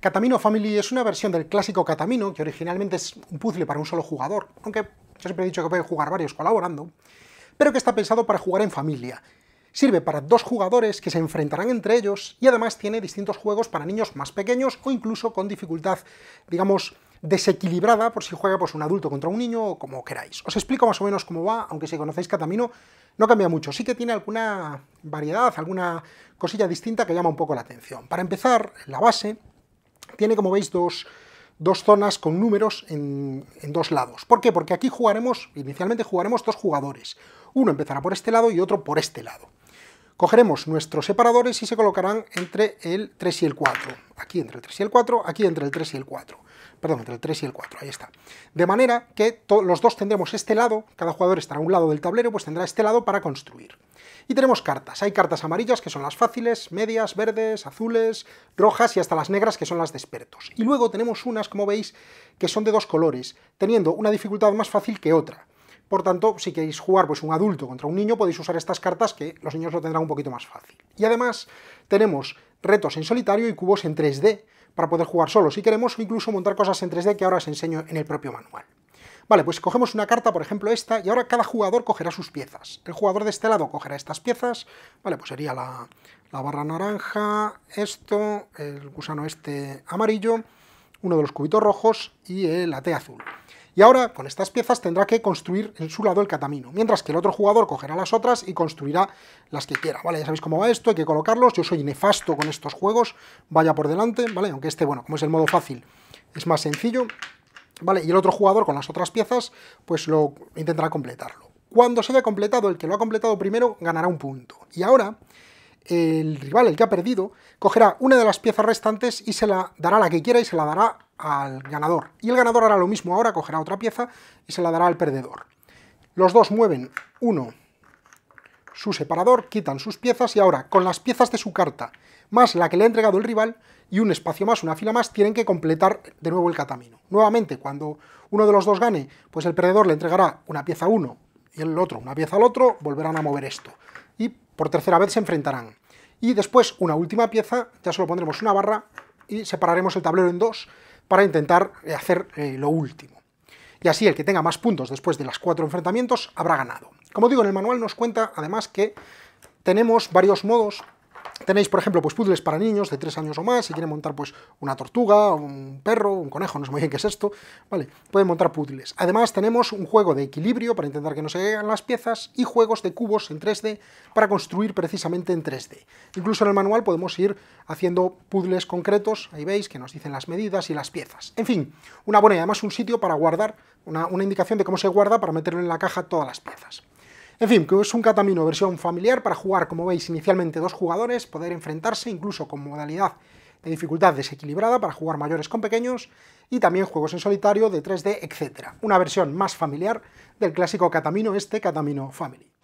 Catamino Family es una versión del clásico Catamino, que originalmente es un puzzle para un solo jugador, aunque yo siempre he dicho que pueden jugar varios colaborando, pero que está pensado para jugar en familia. Sirve para dos jugadores que se enfrentarán entre ellos y además tiene distintos juegos para niños más pequeños o incluso con dificultad, digamos, desequilibrada por si juega pues, un adulto contra un niño o como queráis. Os explico más o menos cómo va, aunque si conocéis Catamino no cambia mucho. Sí que tiene alguna variedad, alguna cosilla distinta que llama un poco la atención. Para empezar, la base tiene, como veis, dos, zonas con números en, en, dos lados. ¿Por qué? Porque aquí jugaremos, inicialmente jugaremos dos jugadores. Uno empezará por este lado y otro por este lado. Cogeremos nuestros separadores y se colocarán entre el 3 y el 4 aquí entre el 3 y el 4, aquí entre el 3 y el 4. Perdón, entre el 3 y el 4, ahí está. De manera que los dos tendremos este lado, cada jugador estará a un lado del tablero, pues tendrá este lado para construir. Y tenemos cartas, hay cartas amarillas que son las fáciles, medias, verdes, azules, rojas y hasta las negras que son las de expertos. Y luego tenemos unas, como veis, que son de dos colores, teniendo una dificultad más fácil que otra. Por tanto, si queréis jugar pues, un adulto contra un niño, podéis usar estas cartas que los niños lo tendrán un poquito más fácil. Y además tenemos retos en solitario y cubos en 3D para poder jugar solo si queremos incluso montar cosas en 3D que ahora os enseño en el propio manual. Vale, pues cogemos una carta, por ejemplo esta, y ahora cada jugador cogerá sus piezas. El jugador de este lado cogerá estas piezas, vale, pues sería la, barra naranja, esto, el gusano este amarillo, uno de los cubitos rojos y el AT azul y ahora con estas piezas tendrá que construir en su lado el catamino, mientras que el otro jugador cogerá las otras y construirá las que quiera, ¿vale? Ya sabéis cómo va esto, hay que colocarlos, yo soy nefasto con estos juegos, vaya por delante, ¿vale? Aunque este, bueno, como es el modo fácil, es más sencillo, ¿vale? Y el otro jugador con las otras piezas, pues lo intentará completarlo. Cuando se haya completado, el que lo ha completado primero ganará un punto. Y ahora, el rival, el que ha perdido, cogerá una de las piezas restantes y se la dará la que quiera y se la dará al ganador. Y el ganador hará lo mismo ahora, cogerá otra pieza y se la dará al perdedor. Los dos mueven uno su separador, quitan sus piezas y ahora, con las piezas de su carta, más la que le ha entregado el rival, y un espacio más, una fila más, tienen que completar de nuevo el catamino. Nuevamente, cuando uno de los dos gane, pues el perdedor le entregará una pieza a uno y el otro una pieza al otro, volverán a mover esto. Y por tercera vez se enfrentarán. Y después, una última pieza, ya solo pondremos una barra y separaremos el tablero en dos, para intentar eh, hacer eh, lo último. Y así el que tenga más puntos después de las cuatro enfrentamientos habrá ganado. Como digo, en el manual nos cuenta además que tenemos varios modos Tenéis, por ejemplo, pues puzzles para niños de 3 años o más, si quieren montar pues una tortuga, un perro, un conejo, no sé muy bien qué es esto, ¿vale? Pueden montar puzzles. Además tenemos un juego de equilibrio para intentar que no se caigan las piezas y juegos de cubos en 3D para construir precisamente en 3D. Incluso en el manual podemos ir haciendo puzzles concretos, ahí veis que nos dicen las medidas y las piezas. En fin, una buena y además un sitio para guardar, una, una indicación de cómo se guarda para meterlo en la caja todas las piezas. En fin, que es un Catamino versión familiar para jugar, como veis, inicialmente dos jugadores, poder enfrentarse incluso con modalidad de dificultad desequilibrada para jugar mayores con pequeños y también juegos en solitario de 3D, etc. Una versión más familiar del clásico Catamino, este Catamino Family.